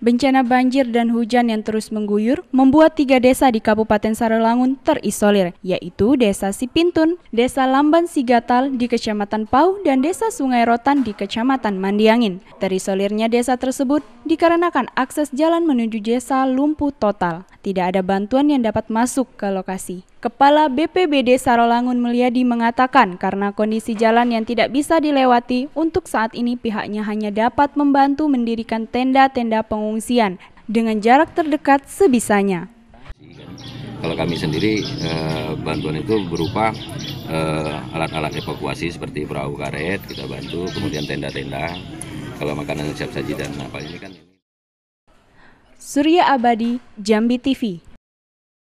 Bencana banjir dan hujan yang terus mengguyur membuat tiga desa di Kabupaten Sarolangun terisolir, yaitu Desa Sipintun, Desa Lamban Sigatal di Kecamatan Pau, dan Desa Sungai Rotan di Kecamatan Mandiangin. Terisolirnya desa tersebut dikarenakan akses jalan menuju desa lumpuh total tidak ada bantuan yang dapat masuk ke lokasi. Kepala BPBD Sarolangun Mulyadi mengatakan karena kondisi jalan yang tidak bisa dilewati, untuk saat ini pihaknya hanya dapat membantu mendirikan tenda-tenda pengungsian dengan jarak terdekat sebisanya. Kalau kami sendiri eh, bantuan itu berupa eh, alat-alat evakuasi seperti perahu karet kita bantu, kemudian tenda-tenda, kalau makanan siap saji dan apa ini kan. Surya Abadi, Jambi TV.